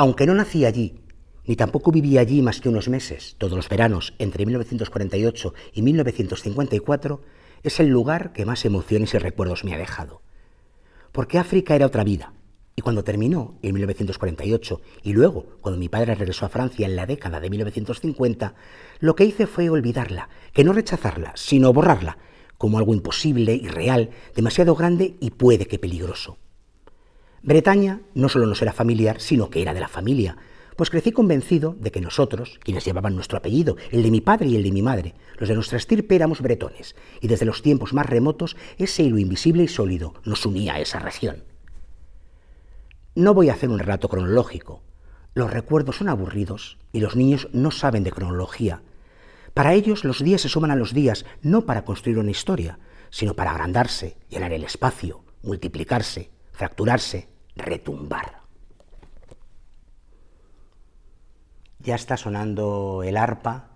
aunque no nací allí, ni tampoco viví allí más que unos meses, todos los veranos, entre 1948 y 1954, es el lugar que más emociones y recuerdos me ha dejado. Porque África era otra vida, y cuando terminó, en 1948, y luego, cuando mi padre regresó a Francia en la década de 1950, lo que hice fue olvidarla, que no rechazarla, sino borrarla, como algo imposible, irreal, demasiado grande y puede que peligroso. Bretaña no solo nos era familiar, sino que era de la familia, pues crecí convencido de que nosotros, quienes llevaban nuestro apellido, el de mi padre y el de mi madre, los de nuestra estirpe éramos bretones, y desde los tiempos más remotos ese hilo invisible y sólido nos unía a esa región. No voy a hacer un relato cronológico. Los recuerdos son aburridos y los niños no saben de cronología. Para ellos los días se suman a los días no para construir una historia, sino para agrandarse, llenar el espacio, multiplicarse, fracturarse, retumbar. Ya está sonando el arpa,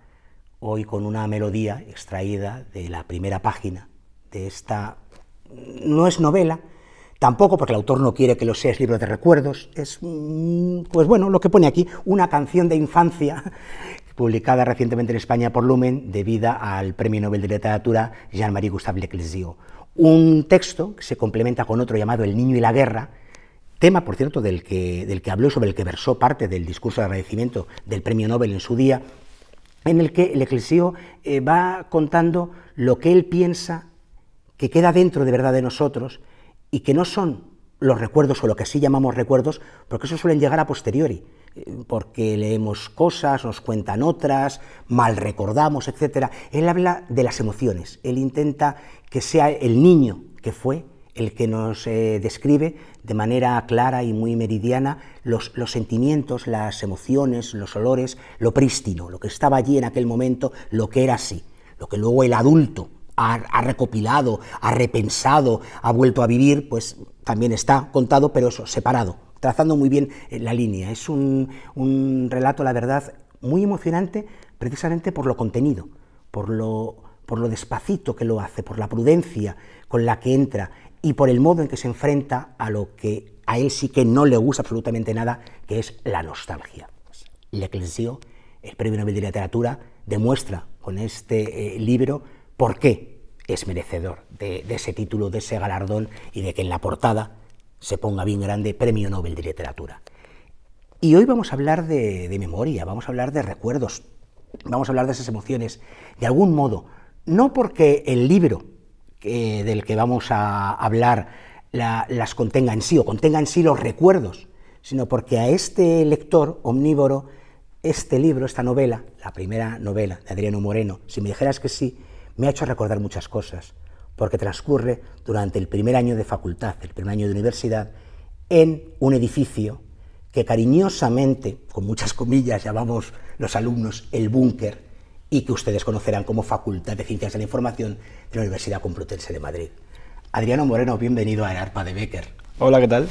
hoy con una melodía extraída de la primera página de esta... No es novela, tampoco porque el autor no quiere que lo sea, es libro de recuerdos, es, mm, pues bueno, lo que pone aquí, una canción de infancia publicada recientemente en España por Lumen, debida al Premio Nobel de Literatura Jean-Marie Gustave Le Un texto que se complementa con otro llamado El Niño y la Guerra, tema, por cierto, del que, del que habló, sobre el que versó parte del discurso de agradecimiento del premio Nobel en su día, en el que el eclesió eh, va contando lo que él piensa que queda dentro de verdad de nosotros y que no son los recuerdos o lo que así llamamos recuerdos, porque eso suelen llegar a posteriori, eh, porque leemos cosas, nos cuentan otras, mal recordamos, etc. Él habla de las emociones, él intenta que sea el niño que fue el que nos eh, describe de manera clara y muy meridiana los, sentimientos, las emociones, los olores, lo prístino, lo que estaba allí en aquel momento, lo que era así, lo que luego el adulto ha, recopilado, ha repensado, ha vuelto a vivir, pues también está contado, pero eso, separado, trazando muy bien eh, la línea. Es un, un relato, la verdad, muy emocionante precisamente por lo contenido, por lo, por lo despacito que lo hace, por la prudencia con la que entra y por el modo en que se enfrenta a lo que a él sí que no le gusta absolutamente nada, que es la nostalgia. Pues, L'Eclesio, el Premio Nobel de Literatura, demuestra con este eh, libro por qué es merecedor de, ese título, de ese galardón y de que en la portada se ponga bien grande Premio Nobel de Literatura. Y hoy vamos a hablar de memoria, vamos a hablar de recuerdos, vamos a hablar de esas emociones, de algún modo, no porque el libro eh, del que vamos a hablar las contenga en sí o contenga en sí los recuerdos, sino porque a este lector omnívoro, este libro, esta novela, la primera novela de Adriano Moreno, si me dijeras que sí, me ha hecho recordar muchas cosas, porque transcurre durante el primer año de facultad, el primer año de universidad, en un edificio que cariñosamente, con muchas comillas, llamamos los alumnos el búnker, y que ustedes conocerán como Facultad de Ciencias de la Información de la Universidad Complutense de Madrid. Adriano Moreno, bienvenido a El Arpa de Becker. Hola, ¿qué tal?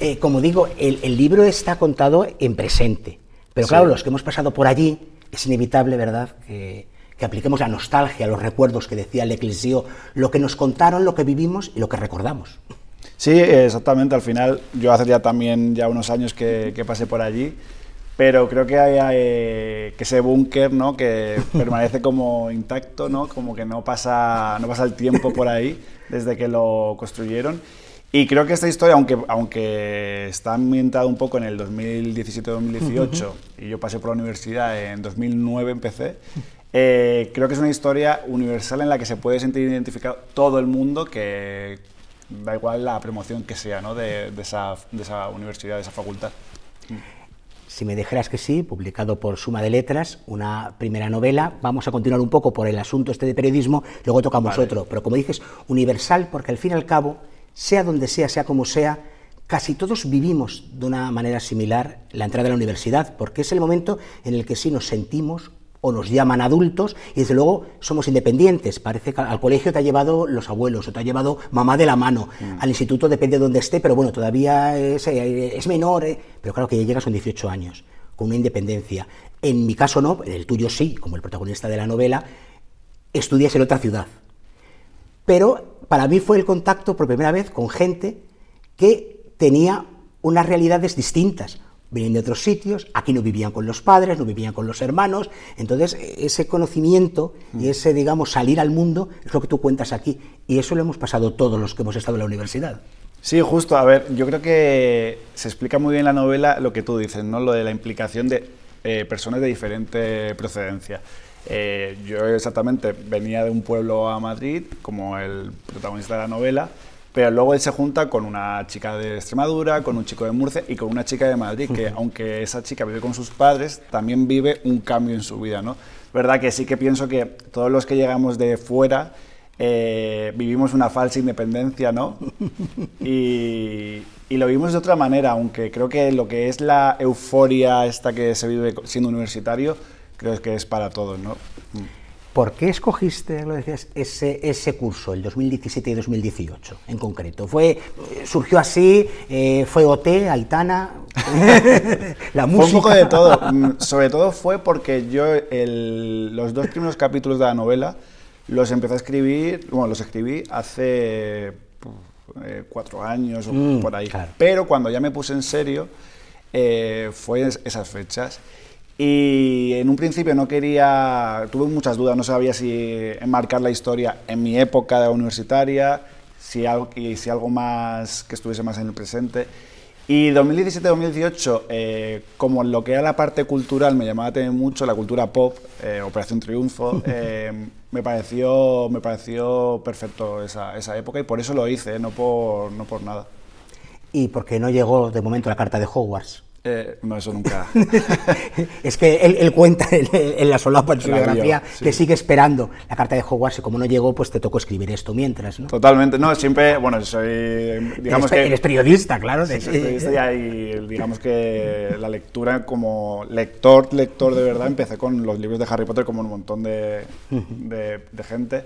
Eh, como digo, el, libro está contado en presente, pero claro, los que hemos pasado por allí, es inevitable, ¿verdad?, que, apliquemos la nostalgia, los recuerdos que decía el Eclesio, lo que nos contaron, lo que vivimos y lo que recordamos. Sí, exactamente. Al final, yo hace ya también ya unos años que, que pasé por allí pero creo que hay, eh, que ese búnker ¿no? que permanece como intacto, ¿no? como que no pasa, no pasa el tiempo por ahí desde que lo construyeron. Y creo que esta historia, aunque, aunque está ambientada un poco en el 2017-2018, y yo pasé por la universidad en 2009 empecé, eh, creo que es una historia universal en la que se puede sentir identificado todo el mundo que da igual la promoción que sea ¿no? de, esa, de esa universidad, de esa facultad si me dijeras que sí, publicado por Suma de Letras, una primera novela. Vamos a continuar un poco por el asunto este de periodismo, luego tocamos otro. Pero como dices, universal, porque al fin y al cabo, sea donde sea, sea como sea, casi todos vivimos de una manera similar la entrada a la universidad, porque es el momento en el que sí nos sentimos o nos llaman adultos y desde luego somos independientes. Parece que al colegio te ha llevado los abuelos o te ha llevado mamá de la mano. Mm. Al instituto depende de dónde esté, pero bueno, todavía es, eh, menor. Eh. Pero claro que ya llegas con 18 años, con una independencia. En mi caso no, en el tuyo sí, como el protagonista de la novela, estudias en otra ciudad. Pero para mí fue el contacto por primera vez con gente que tenía unas realidades distintas, Vienen de otros sitios, aquí no vivían con los padres, no vivían con los hermanos, entonces e, ese conocimiento y mm. ese, digamos, salir al mundo es lo que tú cuentas aquí, y eso lo hemos pasado todos los que hemos estado en la universidad. Sí, justo, a ver, yo creo que se explica muy bien la novela lo que tú dices, ¿no? Lo de la implicación de eh, personas de diferente procedencia. Eh, yo exactamente venía de un pueblo a Madrid, como el protagonista de la novela, pero luego él se junta con una chica de Extremadura, con un chico de Murcia y con una chica de Madrid, que aunque esa chica vive con sus padres, también vive un cambio en su vida, ¿no? Verdad que sí que pienso que todos los que llegamos de fuera eh, vivimos una falsa independencia, ¿no? Y, lo vivimos de otra manera, aunque creo que lo que es la euforia esta que se vive siendo universitario, creo que es para todos, ¿no? Mm. ¿Por qué escogiste, lo ese, curso, el 2017 y 2018 en concreto? ¿Fue, eh, ¿Surgió así? Eh, ¿Fue OT, Aitana? la música. un poco de todo. Mm, sobre todo fue porque yo los dos primeros capítulos de la novela los empecé a escribir, bueno, los escribí hace eh, cuatro años o mm, por ahí. Pero cuando ya me puse en serio, fue en esas fechas. Y en un principio no quería, tuve muchas dudas, no sabía si enmarcar la historia en mi época universitaria, si algo, si algo más que estuviese más en el presente. Y 2017-2018, eh, como lo que era la parte cultural me llamaba tener mucho, la cultura pop, eh, Operación Triunfo, eh, me, pareció, me pareció perfecto esa, esa, época y por eso lo hice, no, por, no por nada. ¿Y por qué no llegó de momento la carta de Hogwarts? Eh, no, eso nunca. es que él, cuenta en, la solapa de su biografía que sigue esperando la carta de Hogwarts y como no llegó, pues te tocó escribir esto mientras, ¿no? Totalmente, no, siempre, bueno, soy, digamos eres, que... periodista, claro. Sí, y digamos que la lectura como lector, lector de verdad, empecé con los libros de Harry Potter como un montón de gente.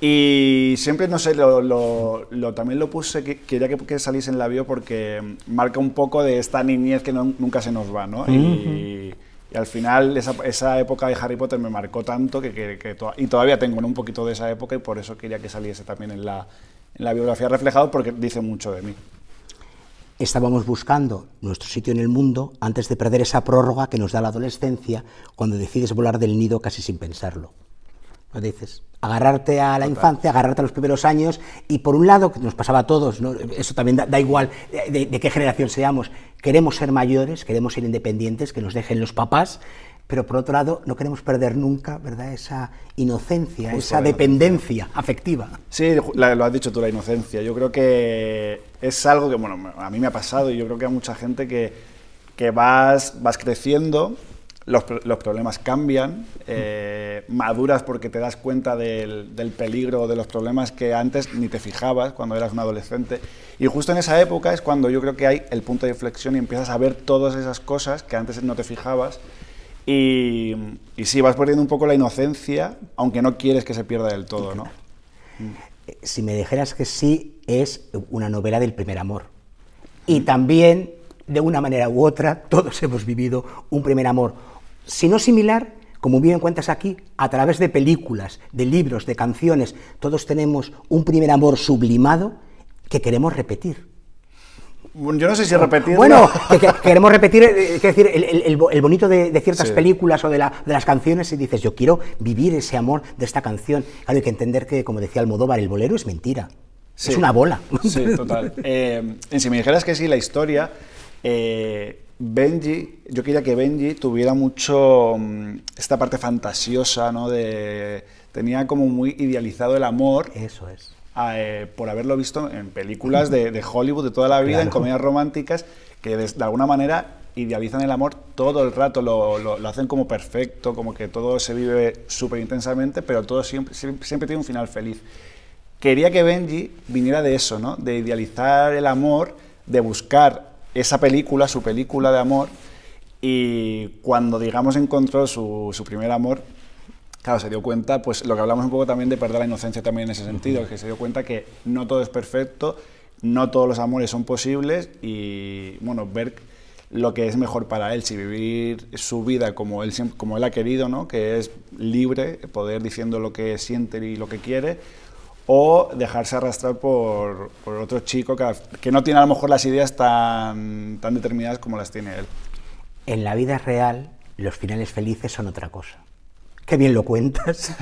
Y siempre, no sé, lo, también lo puse, quería que, saliese en la bio porque marca un poco de esta niñez que nunca se nos va, ¿no? y, al final esa, esa, época de Harry Potter me marcó tanto que, que, y todavía tengo un poquito de esa época y por eso quería que saliese también en la, en la biografía reflejado porque dice mucho de mí. Estábamos buscando nuestro sitio en el mundo antes de perder esa prórroga que nos da la adolescencia cuando decides volar del nido casi sin pensarlo. Pues dices. Agarrarte a la infancia, agarrarte a los primeros años y por un lado, que nos pasaba a todos, eso también da, igual de, qué generación seamos, queremos ser mayores, queremos ser independientes, que nos dejen los papás, pero por otro lado no queremos perder nunca ¿verdad? esa inocencia, esa dependencia afectiva. Sí, lo has dicho tú, la inocencia. Yo creo que es algo que, bueno, a mí me ha pasado y yo creo que a mucha gente que, que vas, vas creciendo los, problemas cambian, eh, maduras porque te das cuenta del, peligro de los problemas que antes ni te fijabas cuando eras un adolescente. Y justo en esa época es cuando yo creo que hay el punto de inflexión y empiezas a ver todas esas cosas que antes no te fijabas. Y, y sí, vas perdiendo un poco la inocencia, aunque no quieres que se pierda del todo, ¿no? Eh, si me dijeras que sí, es una novela del primer amor. Y también, de una manera u otra, todos hemos vivido un primer amor si no similar, como bien cuentas aquí, a través de películas, de libros, de canciones, todos tenemos un primer amor sublimado que queremos repetir. Yo no sé si repetir. Bueno, queremos repetir, es eh, decir, el, bonito de, ciertas películas o de, las canciones, y dices, yo quiero vivir ese amor de esta canción. Claro, hay que entender que, como decía Almodóvar, el bolero es mentira. Es una bola. Sí, total. Eh, si me dijeras que sí, la historia. Eh, Benji, yo quería que Benji tuviera mucho mm, esta parte fantasiosa, ¿no? De, tenía como muy idealizado el amor. Eso es. Eh, por haberlo visto en películas de, Hollywood de toda la vida, en comedias románticas, que de, alguna manera idealizan el amor todo el rato, lo, hacen como perfecto, como que todo se vive súper intensamente, pero todo siempre, siempre, siempre tiene un final feliz. Quería que Benji viniera de eso, ¿no? De idealizar el amor, de buscar esa película, su película de amor, y cuando, digamos, encontró su, primer amor, claro, se dio cuenta, pues lo que hablamos un poco también de perder la inocencia también en ese sentido, que se dio cuenta que no todo es perfecto, no todos los amores son posibles y, bueno, ver lo que es mejor para él, si vivir su vida como él, como él ha querido, ¿no? que es libre, poder diciendo lo que siente y lo que quiere, o dejarse arrastrar por, otro chico que, no tiene a lo mejor las ideas tan, tan determinadas como las tiene él. En la vida real, los finales felices son otra cosa. Qué bien lo cuentas.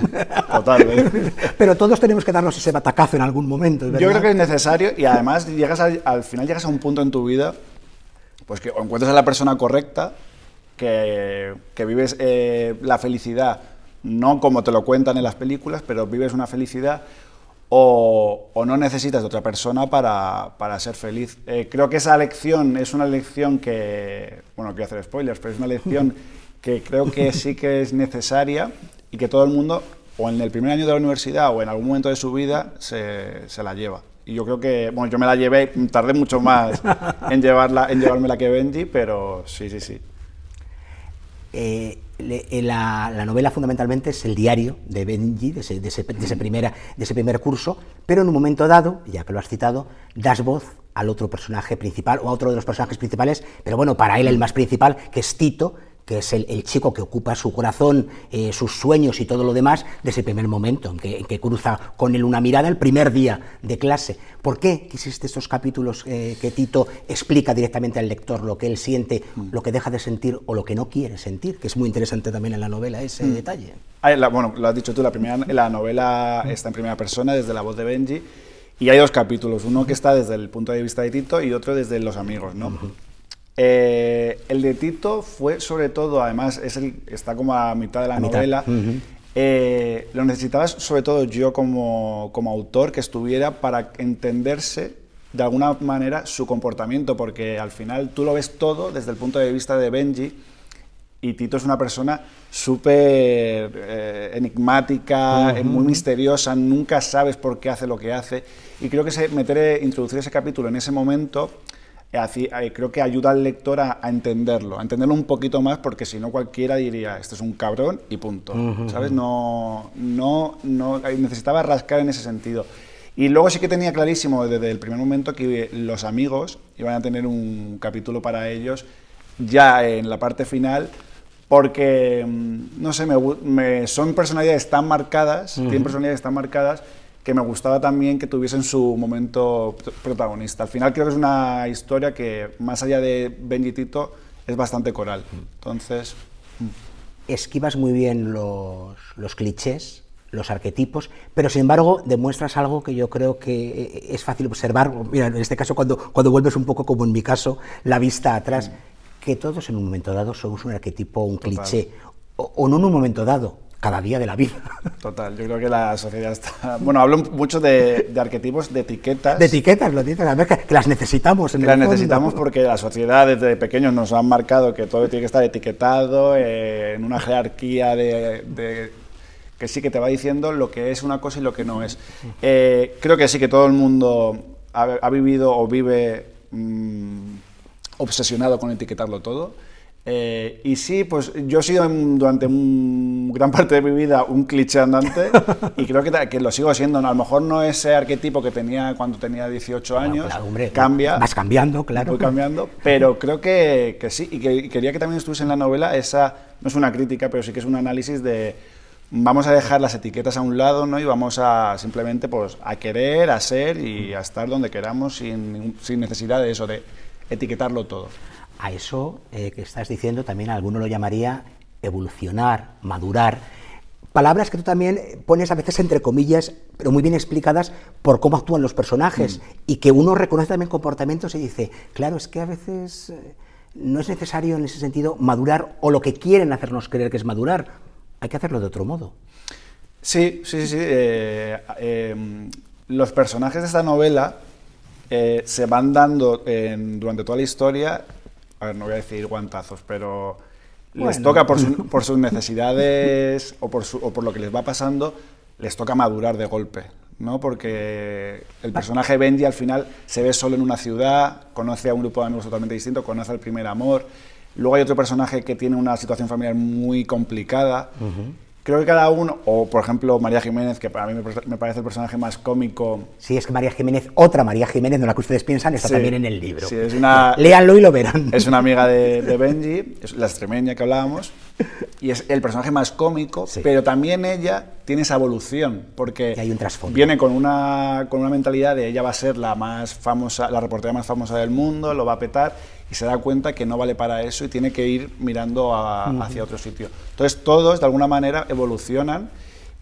Totalmente. Pero todos tenemos que darnos ese batacazo en algún momento. Yo creo que es necesario y además llegas al final llegas a un punto en tu vida pues que encuentras a la persona correcta, que, vives eh, la felicidad, no como te lo cuentan en las películas, pero vives una felicidad o, no necesitas de otra persona para, ser feliz. Eh, creo que esa lección es una lección que, bueno, quiero hacer spoilers, pero es una lección que creo que sí que es necesaria y que todo el mundo, o en el primer año de la universidad o en algún momento de su vida, se, la lleva. Y yo creo que, bueno, yo me la llevé, tardé mucho más en, llevarla, en llevármela que Benji, pero sí, sí, sí. Eh, eh, la, novela fundamentalmente es el diario de Benji, de ese, de ese, primer curso, pero en un momento dado, ya que lo has citado, das voz al otro personaje principal o a otro de los personajes principales, pero bueno, para él el más principal, que es Tito, que es el, chico que ocupa su corazón, eh, sus sueños y todo lo demás, desde el primer momento en que, cruza con él una mirada, el primer día de clase. ¿Por qué quisiste estos capítulos eh, que Tito explica directamente al lector lo que él siente, mm. lo que deja de sentir o lo que no quiere sentir? Que es muy interesante también en la novela ese mm. detalle. bueno, lo has dicho tú, la, novela mm. está en primera persona, desde la voz de Benji. Y hay dos capítulos, uno que está desde el punto de vista de Tito y otro desde los amigos, ¿no? Eh, el de Tito fue sobre todo, además está como a mitad de la novela, eh, lo necesitaba sobre todo yo como, autor que estuviera para entenderse de alguna manera su comportamiento, porque al final tú lo ves todo desde el punto de vista de Benji y Tito es una persona súper eh, enigmática, muy misteriosa, nunca sabes por qué hace lo que hace y creo que se meter, introducir ese capítulo en ese momento eh, creo que ayuda al lector a, entenderlo, a entenderlo un poquito más, porque si no cualquiera diría, esto es un cabrón y punto. ¿Sabes? No, necesitaba rascar en ese sentido. Y luego sí que tenía clarísimo desde el primer momento que los amigos iban a tener un capítulo para ellos ya en la parte final, porque, mm, no sé, me, son personalidades tan marcadas, tienen personalidades tan marcadas que me gustaba también que tuviesen su momento protagonista. Al final creo que es una historia que, más allá de Benji es bastante coral. Mm. Entonces... Mm. Esquivas muy bien los, clichés, los arquetipos, pero sin embargo demuestras algo que yo creo que eh, es fácil observar, mira, en este caso cuando, cuando vuelves un poco como en mi caso, la vista atrás, mm. que todos en un momento dado somos un arquetipo, un cliché, o, no en un momento dado, cada día de la vida. Total, yo creo que la sociedad está... Bueno, hablo mucho de, de arquetipos, de etiquetas. De etiquetas, lo la que, las necesitamos. las necesitamos porque la sociedad desde pequeños nos ha marcado que todo tiene que estar etiquetado, eh, en una jerarquía de, que sí que te va diciendo lo que es una cosa y lo que no es. Eh, creo que sí que todo el mundo ha, vivido o vive mm, obsesionado con etiquetarlo todo eh, y sí, pues yo he sido durante un, gran parte de mi vida un cliché andante y creo que, lo sigo siendo. A lo mejor no es ese arquetipo que tenía cuando tenía 18 años, pues, cambia. Vas cambiando, claro. cambiando, pero creo que, sí. Y, que, quería que también estuviese en la novela esa, no es una crítica, pero sí que es un análisis de vamos a dejar las etiquetas a un lado ¿no? y vamos a simplemente pues, a querer, a ser y a estar donde queramos sin, sin necesidad de eso, de etiquetarlo todo a eso eh, que estás diciendo también alguno lo llamaría evolucionar, madurar. Palabras que tú también pones a veces entre comillas, pero muy bien explicadas por cómo actúan los personajes mm. y que uno reconoce también comportamientos y dice, claro, es que a veces eh, no es necesario en ese sentido madurar o lo que quieren hacernos creer que es madurar, hay que hacerlo de otro modo. Sí, sí, sí. Eh, em, los personajes de esta novela se van dando durante toda la historia a ver, no voy a decir guantazos, pero les toca por, sus necesidades o por, lo que les va pasando, les toca madurar de golpe. ¿no? Porque el personaje Benji al final se ve solo en una ciudad, conoce a un grupo de amigos totalmente distinto, conoce al primer amor. Luego hay otro personaje que tiene una situación familiar muy complicada. Creo que cada uno, o por ejemplo María Jiménez, que para mí me parece el personaje más cómico. Sí, es que María Jiménez, otra María Jiménez, no la que ustedes piensan, está también en el libro. Sí, es una, Léanlo y lo verán. Es una amiga de, de Benji, es la extremeña que hablábamos, y es el personaje más cómico, pero también ella tiene esa evolución, porque viene con una, con una mentalidad de ella va a ser la más famosa, la reportera más famosa del mundo, lo va a petar, y se da cuenta que no vale para eso y tiene que ir mirando hacia otro sitio. Entonces todos de alguna manera evolucionan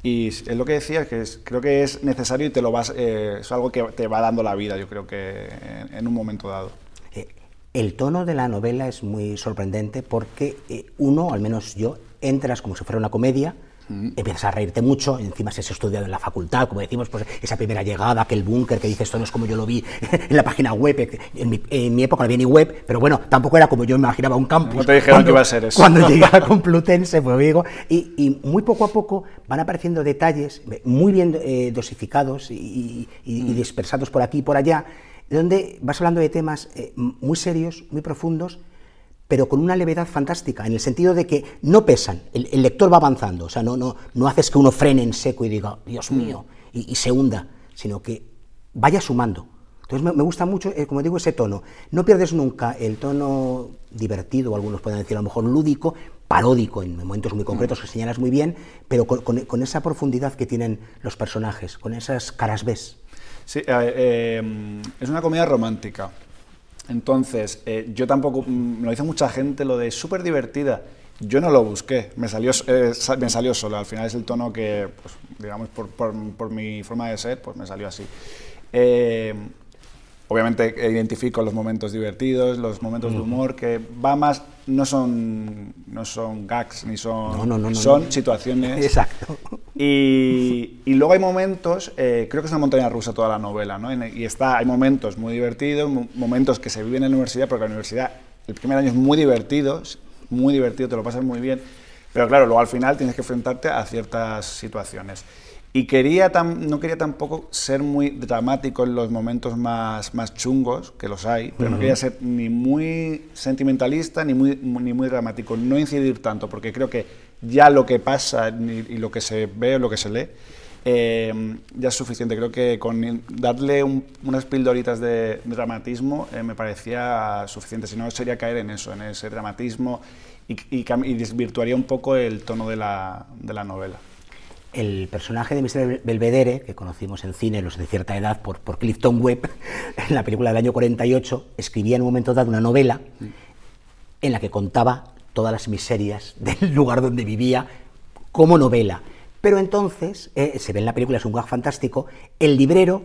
y es lo que decía, que es, creo que es necesario y te lo eh, es algo que te va dando la vida, yo creo que en un momento dado. Eh, el tono de la novela es muy sorprendente porque eh, uno, al menos yo, entras como si fuera una comedia, empiezas a reírte mucho, encima si has estudiado en la facultad, como decimos, pues esa primera llegada, aquel búnker que dices, esto no es como yo lo vi en la página web, en mi, época no había ni web, pero bueno, tampoco era como yo imaginaba un campus. No te dijeron cuando, que iba a ser eso. Cuando llegaba a Complutense, pues digo, y, y, muy poco a poco van apareciendo detalles eh, muy bien eh, dosificados y, mm. dispersados por aquí y por allá, donde vas hablando de temas eh, muy serios, muy profundos, pero con una levedad fantástica, en el sentido de que no pesan, el, lector va avanzando, o sea, no, no, no haces que uno frene en seco y diga, Dios mm. mío, y, se hunda, sino que vaya sumando. Entonces me, gusta mucho, eh, como digo, ese tono. No pierdes nunca el tono divertido, algunos pueden decir a lo mejor lúdico, paródico en momentos muy concretos mm. que señalas muy bien, pero con, con, esa profundidad que tienen los personajes, con esas caras ves. Sí, eh, eh, es una comedia romántica. Entonces, eh, yo tampoco, mm, me lo dice mucha gente, lo de súper divertida. Yo no lo busqué, me salió, eh, me salió solo. Al final es el tono que, pues, digamos, por, mi forma de ser, pues me salió así. Eh, obviamente eh, identifico los momentos divertidos, los momentos de humor que va más, no son, no son gags ni son, son situaciones. Exacto. Y, luego hay momentos, eh, creo que es una montaña rusa toda la novela, Y está, hay momentos muy divertidos, momentos que se viven en la universidad, porque la universidad, el primer año es muy divertido, muy divertido, te lo pasas muy bien, pero claro, luego al final tienes que enfrentarte a ciertas situaciones. Y quería no quería tampoco ser muy dramático en los momentos más, más chungos, que los hay, pero no quería ser ni muy sentimentalista ni muy, ni muy dramático, no incidir tanto, porque creo que ya lo que pasa y, lo que se ve o lo que se lee eh, ya es suficiente. Creo que con darle unas pildoritas de, dramatismo eh, me parecía suficiente, si no sería caer en eso, en ese dramatismo y, y, desvirtuaría un poco el tono de la, de la novela el personaje de Mr. Belvedere, que conocimos en cine los de cierta edad por, Clifton Webb, en la película del año 48, escribía en un momento dado una novela en la que contaba todas las miserias del lugar donde vivía como novela. Pero entonces, eh, se ve en la película, es un gag fantástico, el librero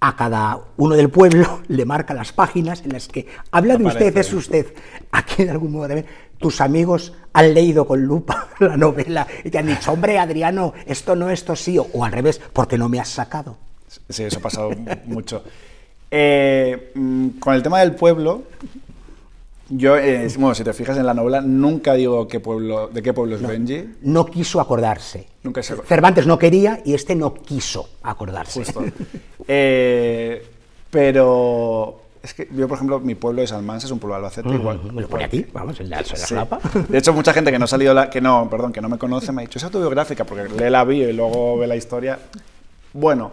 a cada uno del pueblo le marca las páginas en las que habla de usted, es usted, aquí de algún modo también, tus amigos han leído con lupa la novela y te han dicho, hombre, Adriano, esto no, esto sí, o, al revés, porque no me has sacado. Sí, eso ha pasado mucho. Eh, mm, con el tema del pueblo, yo, eh, bueno, si te fijas en la novela, nunca digo qué pueblo, de qué pueblo es Benji. No quiso acordarse. Nunca se Cervantes no quería y este no quiso acordarse. Justo. Eh, pero, es que yo, por ejemplo, mi pueblo es Almansa, es un pueblo de Albacete. igual, me lo pone aquí, vamos, el de la De hecho, mucha gente que no ha salido, la, que no, perdón, que no me conoce, me ha dicho, es autobiográfica, porque lee la bio y luego ve la historia. Bueno,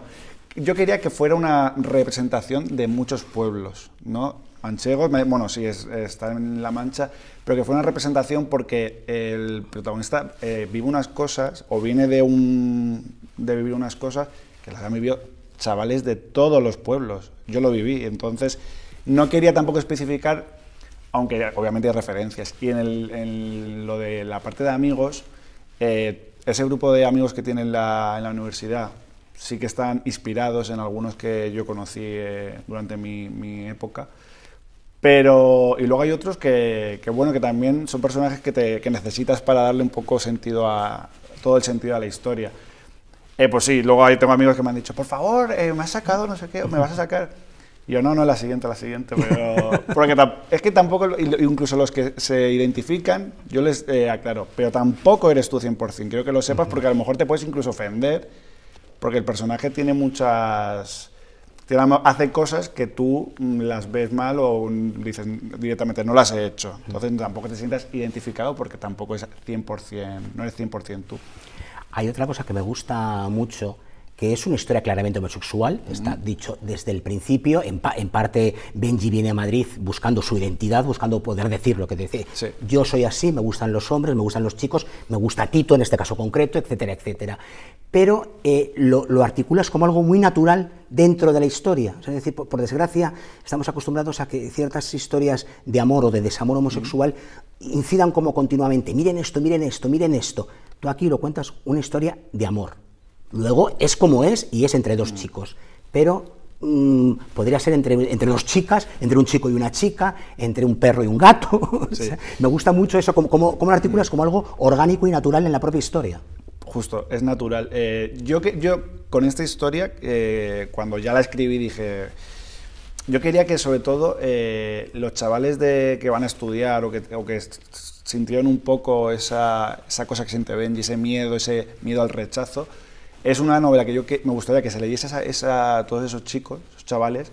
yo quería que fuera una representación de muchos pueblos, ¿no? Manchegos, bueno, sí, es, está en La Mancha, pero que fuera una representación porque el protagonista eh, vive unas cosas, o viene de, un, de vivir unas cosas que las han vivido chavales de todos los pueblos. Yo lo viví, entonces no quería tampoco especificar, aunque obviamente hay referencias. Y en, lo de la parte de amigos, eh, ese grupo de amigos que tienen en la universidad sí que están inspirados en algunos que yo conocí eh, durante mi, época. Pero, y luego hay otros que, bueno, que también son personajes que, te, necesitas para darle un poco sentido a, todo el sentido a la historia. Eh, pues sí, luego ahí tengo amigos que me han dicho, por favor, me has sacado, no sé qué, me vas a sacar yo, no, no, la siguiente, la siguiente. Pero, es que tampoco, incluso los que se identifican, yo les eh, aclaro, pero tampoco eres tú 100%. Quiero que lo sepas porque a lo mejor te puedes incluso ofender, porque el personaje tiene muchas... hace cosas que tú mm, las ves mal o dices directamente no las he hecho. Entonces tampoco te sientas identificado porque tampoco es 100%, no eres 100% tú. Hay otra cosa que me gusta mucho que es una historia claramente homosexual, está dicho desde el principio, en, parte Benji viene a Madrid buscando su identidad, buscando poder decir lo que dice, yo soy así, me gustan los hombres, me gustan los chicos, me gusta Tito en este caso concreto, etcétera, etcétera. Pero eh, lo, articulas como algo muy natural dentro de la historia. Es decir, por, desgracia, estamos acostumbrados a que ciertas historias de amor o de desamor homosexual incidan como continuamente, miren esto, miren esto, miren esto. Tú aquí lo cuentas una historia de amor Luego es como es y es entre dos mm. chicos. Pero mm, podría ser entre, dos chicas, entre un chico y una chica, entre un perro y un gato. me gusta mucho eso, como, como, como lo articulas mm. como algo orgánico y natural en la propia historia. Justo, es natural. Eh, yo, yo con esta historia, eh, cuando ya la escribí, dije... Yo quería que sobre todo eh, los chavales que van a estudiar o que, sintieron un poco esa, esa cosa que siente Benji, ese miedo, ese miedo al rechazo, es una novela que yo me gustaría que se leyese a, a todos esos chicos, esos chavales,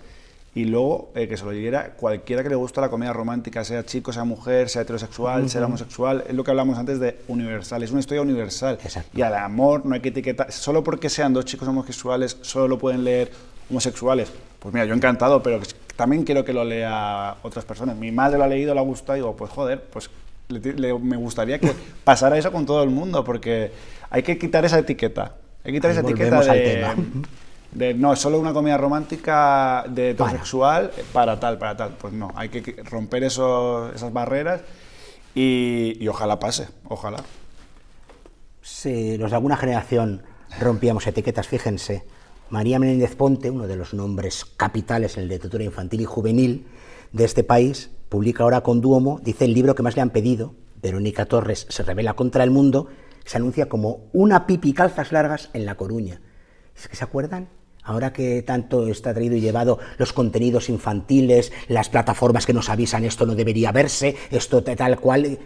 y luego eh, que se lo leyera cualquiera que le guste la comedia romántica, sea chico, sea mujer, sea heterosexual, sea homosexual. Es lo que hablamos antes de universal, es una historia universal. Y al amor no hay que etiquetar. Solo porque sean dos chicos homosexuales, solo lo pueden leer homosexuales. Pues mira, yo encantado, pero también quiero que lo lea otras personas. Mi madre lo ha leído, le ha gustado, y digo, pues joder, pues me gustaría que pasara eso con todo el mundo, porque hay que quitar esa etiqueta quitar esa etiqueta de, no, es solo una comida romántica de heterosexual para. tal, para tal. Pues no, hay que romper esos, esas barreras y, ojalá pase, ojalá. Si los de alguna generación rompíamos etiquetas, fíjense. María Menéndez Ponte, uno de los nombres capitales en la literatura infantil y juvenil de este país, publica ahora con Duomo, dice el libro que más le han pedido, Verónica Torres se revela contra el mundo, se anuncia como una pipi calzas largas en La Coruña. que se acuerdan? Ahora que tanto está traído y llevado los contenidos infantiles, las plataformas que nos avisan esto no debería verse, esto tal cual, eh,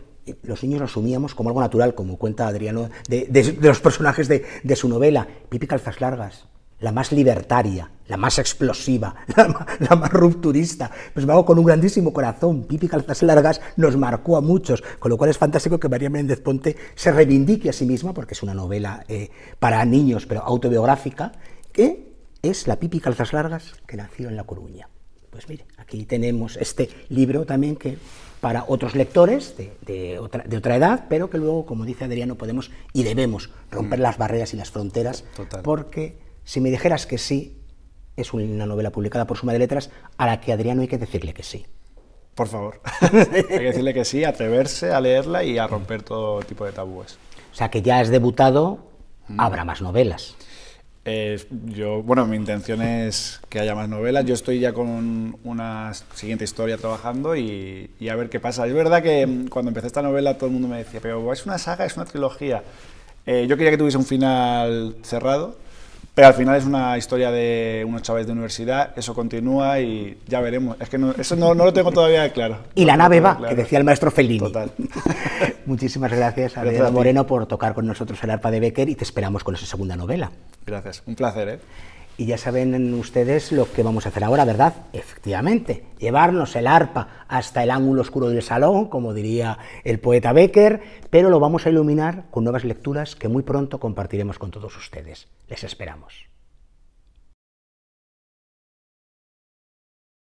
los niños lo asumíamos como algo natural, como cuenta Adriano de, los personajes de, de su novela, pipi calzas largas la más libertaria, la más explosiva, la más, rupturista. Pues me hago con un grandísimo corazón. Pipi Calzas Largas nos marcó a muchos, con lo cual es fantástico que María Méndez Ponte se reivindique a sí misma, porque es una novela eh, para niños, pero autobiográfica, que es la Pipi Calzas Largas que nació en La Coruña. Pues mire, aquí tenemos este libro también que para otros lectores de, otra, edad, pero que luego, como dice Adriano, podemos y debemos romper mm. las barreras y las fronteras, porque si me dijeras que sí, es una novela publicada por Suma de Letras a la que Adriano hay que decirle que sí. Por favor. hay que decirle que sí, atreverse a leerla y a romper todo tipo de tabúes. O sea, que ya es debutado, mm. habrá más novelas. Eh, yo, bueno, mi intención es que haya más novelas. Yo estoy ya con una siguiente historia trabajando y, a ver qué pasa. Es verdad que mm, cuando empecé esta novela todo el mundo me decía, pero es una saga, es una trilogía. Eh, yo quería que tuviese un final cerrado, pero al final es una historia de unos chavales de universidad, eso continúa y ya veremos. Es que eso no, lo tengo todavía claro. Y la nave va, que decía el maestro Fellini. Total. Muchísimas gracias a Moreno por tocar con nosotros el arpa de Becker y te esperamos con esa segunda novela. Gracias, un placer. ¿eh? Y ya saben ustedes lo que vamos a hacer ahora, ¿verdad? Efectivamente, llevarnos el arpa hasta el ángulo oscuro del salón, como diría el poeta Becker, pero lo vamos a iluminar con nuevas lecturas que muy pronto compartiremos con todos ustedes. Les esperamos.